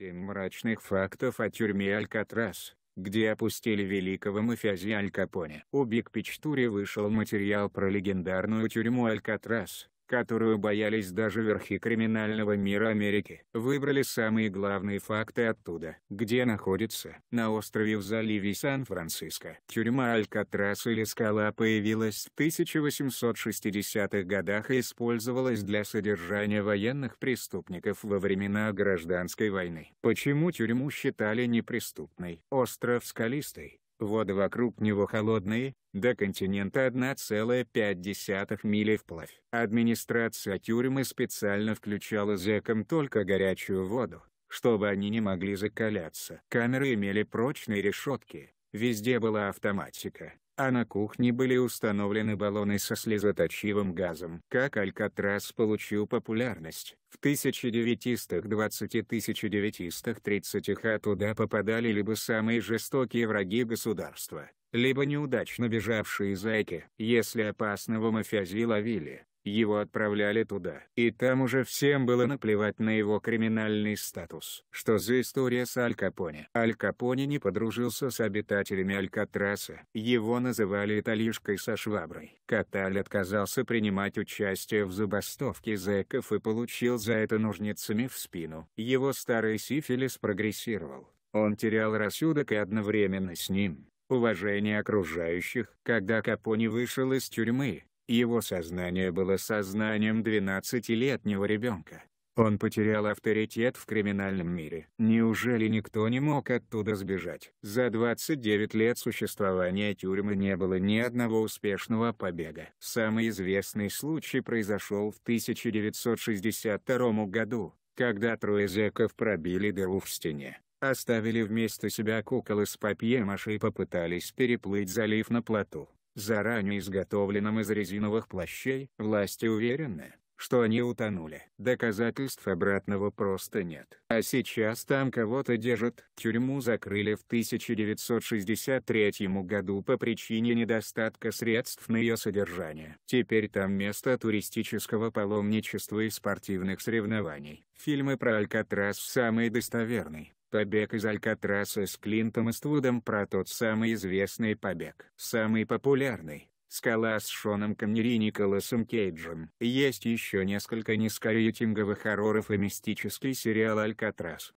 Семь мрачных фактов о тюрьме Алькатрас, где опустили великого мафиози Алькапоне. Капоне. У Биг Пичтури вышел материал про легендарную тюрьму Алькатрас, которую боялись даже верхи криминального мира Америки, выбрали самые главные факты оттуда. Где находится? На острове в заливе Сан-Франциско. Тюрьма Алькатрас или Скала появилась в 1860-х годах и использовалась для содержания военных преступников во времена гражданской войны. Почему тюрьму считали неприступной? Остров скалистый, Воды вокруг него холодные, до континента 1,5 мили вплавь. Администрация тюрьмы специально включала зэкам только горячую воду, чтобы они не могли закаляться. Камеры имели прочные решетки, везде была автоматика а на кухне были установлены баллоны со слезоточивым газом. Как Алькатрас получил популярность, в 1920-1930-х туда попадали либо самые жестокие враги государства, либо неудачно бежавшие зайки. Если опасного мафиози ловили, его отправляли туда. И там уже всем было наплевать на его криминальный статус. Что за история с Аль Капоне? Аль Капоне не подружился с обитателями Алькатраса. Его называли «Италишкой со шваброй». Каталь отказался принимать участие в забастовке зэков и получил за это ножницами в спину. Его старый сифилис прогрессировал. Он терял рассудок и одновременно с ним уважение окружающих. Когда Капони вышел из тюрьмы, его сознание было сознанием 12-летнего ребенка. Он потерял авторитет в криминальном мире. Неужели никто не мог оттуда сбежать? За 29 лет существования тюрьмы не было ни одного успешного побега. Самый известный случай произошел в 1962 году, когда трое зэков пробили дыру в стене оставили вместо себя кукол из папье-маше и попытались переплыть залив на плоту заранее изготовленном из резиновых плащей, власти уверены, что они утонули. Доказательств обратного просто нет. А сейчас там кого-то держат. Тюрьму закрыли в 1963 году по причине недостатка средств на ее содержание. Теперь там место туристического паломничества и спортивных соревнований. Фильмы про Алькатрас самый достоверный. Побег из Алькатраса с Клинтом Иствудом про тот самый известный побег. Самый популярный. Скала с Шоном Коннери Николасом Кейджем. Есть еще несколько низкорейтинговых хорроров и мистический сериал «Алькатрас».